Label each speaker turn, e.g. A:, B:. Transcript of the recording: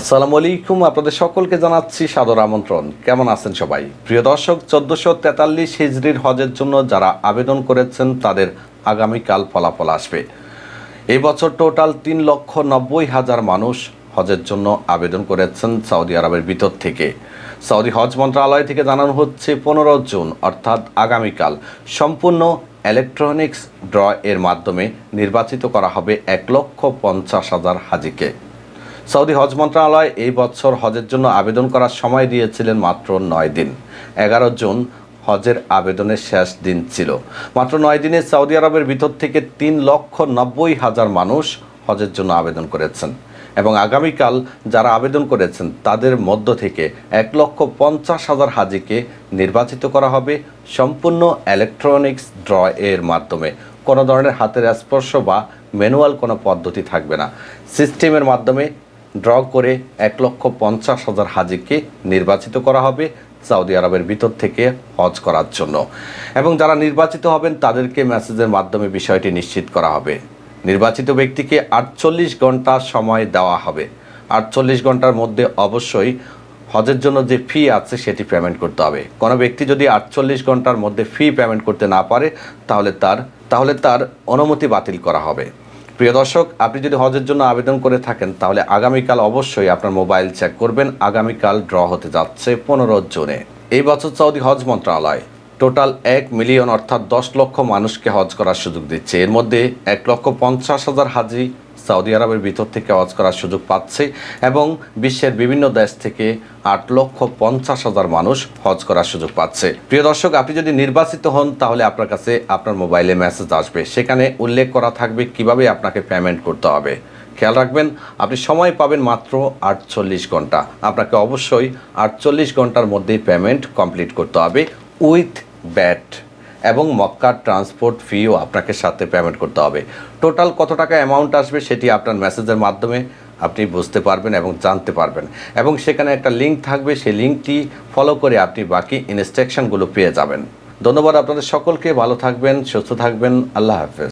A: আসসালামু আলাইকুম আপনাদের সকলকে জানাচ্ছি সাদর আমন্ত্রণ কেমন আছেন সবাই প্রিয় দর্শক চোদ্দোশো তেতাল্লিশ হিজড়ির হজের জন্য যারা আবেদন করেছেন তাদের আগামীকাল ফলাফল আসবে এই বছর টোটাল তিন লক্ষ নব্বই হাজার মানুষ হজের জন্য আবেদন করেছেন সৌদি আরবের ভিতর থেকে সৌদি হজ মন্ত্রণালয় থেকে জানানো হচ্ছে পনেরো জুন অর্থাৎ আগামীকাল সম্পূর্ণ ইলেকট্রনিক্স ড্র এর মাধ্যমে নির্বাচিত করা হবে এক লক্ষ পঞ্চাশ হাজার হাজিকে সৌদি হজ মন্ত্রণালয় এই বছর হজের জন্য আবেদন করার সময় দিয়েছিলেন মাত্র নয় দিন এগারো জুন হজের আবেদনের শেষ দিন ছিল মাত্র নয় দিনে সৌদি আরবের ভিতর থেকে তিন লক্ষ নব্বই হাজার মানুষ হজের জন্য আবেদন করেছেন এবং আগামীকাল যারা আবেদন করেছেন তাদের মধ্য থেকে এক লক্ষ পঞ্চাশ হাজার হাজিকে নির্বাচিত করা হবে সম্পূর্ণ ইলেকট্রনিক্স ড্র এর মাধ্যমে কোনো ধরনের হাতের স্পর্শ বা ম্যানুয়াল কোনো পদ্ধতি থাকবে না সিস্টেমের মাধ্যমে ড্র করে এক লক্ষ পঞ্চাশ হাজার হাজিকে নির্বাচিত করা হবে সৌদি আরবের ভিতর থেকে হজ করার জন্য এবং যারা নির্বাচিত হবেন তাদেরকে মেসেজের মাধ্যমে বিষয়টি নিশ্চিত করা হবে নির্বাচিত ব্যক্তিকে আটচল্লিশ ঘন্টা সময় দেওয়া হবে আটচল্লিশ ঘন্টার মধ্যে অবশ্যই হজের জন্য যে ফি আছে সেটি পেমেন্ট করতে হবে কোনো ব্যক্তি যদি আটচল্লিশ ঘন্টার মধ্যে ফি পেমেন্ট করতে না পারে তাহলে তার তাহলে তার অনুমতি বাতিল করা হবে প্রিয় দর্শক আপনি যদি হজের জন্য আবেদন করে থাকেন তাহলে আগামীকাল অবশ্যই আপনার মোবাইল চেক করবেন আগামীকাল ড্র হতে যাচ্ছে পনেরো জুনে এই বছর সৌদি হজ মন্ত্রণালয় টোটাল এক মিলিয়ন অর্থাৎ দশ লক্ষ মানুষকে হজ করার সুযোগ দিচ্ছে এর মধ্যে এক লক্ষ পঞ্চাশ হাজার হাজি সৌদি আরবের ভিতর থেকে আওয়াজ করার সুযোগ পাচ্ছে এবং বিশ্বের বিভিন্ন দেশ থেকে আট লক্ষ পঞ্চাশ হাজার মানুষ হজ করার সুযোগ পাচ্ছে প্রিয় দর্শক আপনি যদি নির্বাচিত হন তাহলে আপনার কাছে আপনার মোবাইলে মেসেজ আসবে সেখানে উল্লেখ করা থাকবে কিভাবে আপনাকে পেমেন্ট করতে হবে খেয়াল রাখবেন আপনি সময় পাবেন মাত্র আটচল্লিশ ঘন্টা আপনাকে অবশ্যই আটচল্লিশ ঘন্টার মধ্যেই পেমেন্ট কমপ্লিট করতে হবে উইথ ব্যাট এবং মক্কার ট্রান্সপোর্ট ফিও আপনাকে সাথে পেমেন্ট করতে হবে টোটাল কত টাকা অ্যামাউন্ট আসবে সেটি আপনার মেসেজের মাধ্যমে আপনি বুঝতে পারবেন এবং জানতে পারবেন এবং সেখানে একটা লিঙ্ক থাকবে সেই লিঙ্কটি ফলো করে আপনি বাকি ইনস্ট্রাকশানগুলো পেয়ে যাবেন ধন্যবাদ আপনাদের সকলকে ভালো থাকবেন সুস্থ থাকবেন আল্লাহ হাফেজ